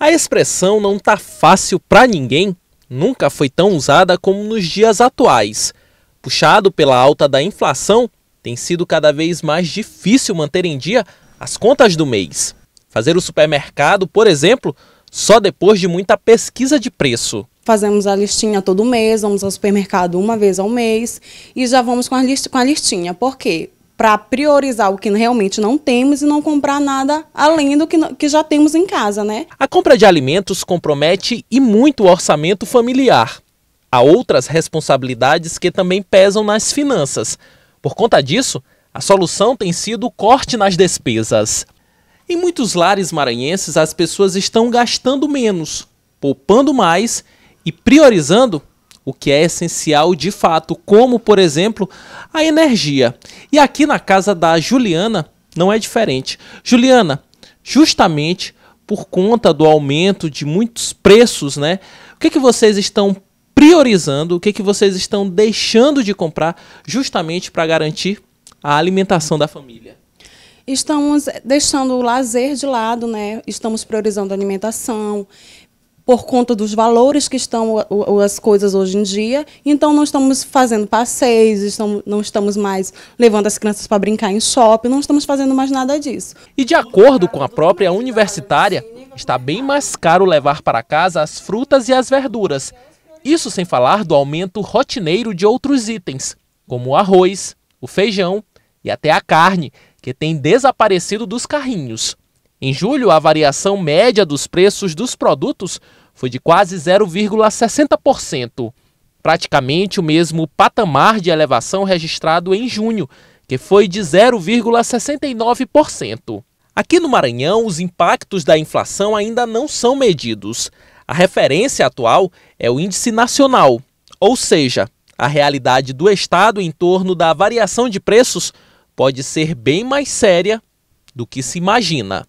A expressão não tá fácil para ninguém nunca foi tão usada como nos dias atuais. Puxado pela alta da inflação, tem sido cada vez mais difícil manter em dia as contas do mês. Fazer o supermercado, por exemplo, só depois de muita pesquisa de preço. Fazemos a listinha todo mês, vamos ao supermercado uma vez ao mês e já vamos com a, com a listinha. Por quê? para priorizar o que realmente não temos e não comprar nada além do que, que já temos em casa, né? A compra de alimentos compromete e muito o orçamento familiar. Há outras responsabilidades que também pesam nas finanças. Por conta disso, a solução tem sido o corte nas despesas. Em muitos lares maranhenses, as pessoas estão gastando menos, poupando mais e priorizando o que é essencial de fato, como, por exemplo, a energia. E aqui na casa da Juliana não é diferente. Juliana, justamente por conta do aumento de muitos preços, né? O que, que vocês estão priorizando, o que, que vocês estão deixando de comprar justamente para garantir a alimentação da família? Estamos deixando o lazer de lado, né? Estamos priorizando a alimentação, por conta dos valores que estão as coisas hoje em dia. Então, não estamos fazendo passeios, estamos, não estamos mais levando as crianças para brincar em shopping, não estamos fazendo mais nada disso. E de acordo com a própria universitária, está bem mais caro levar para casa as frutas e as verduras. Isso sem falar do aumento rotineiro de outros itens, como o arroz, o feijão e até a carne, que tem desaparecido dos carrinhos. Em julho, a variação média dos preços dos produtos foi de quase 0,60%, praticamente o mesmo patamar de elevação registrado em junho, que foi de 0,69%. Aqui no Maranhão, os impactos da inflação ainda não são medidos. A referência atual é o Índice Nacional, ou seja, a realidade do Estado em torno da variação de preços pode ser bem mais séria do que se imagina.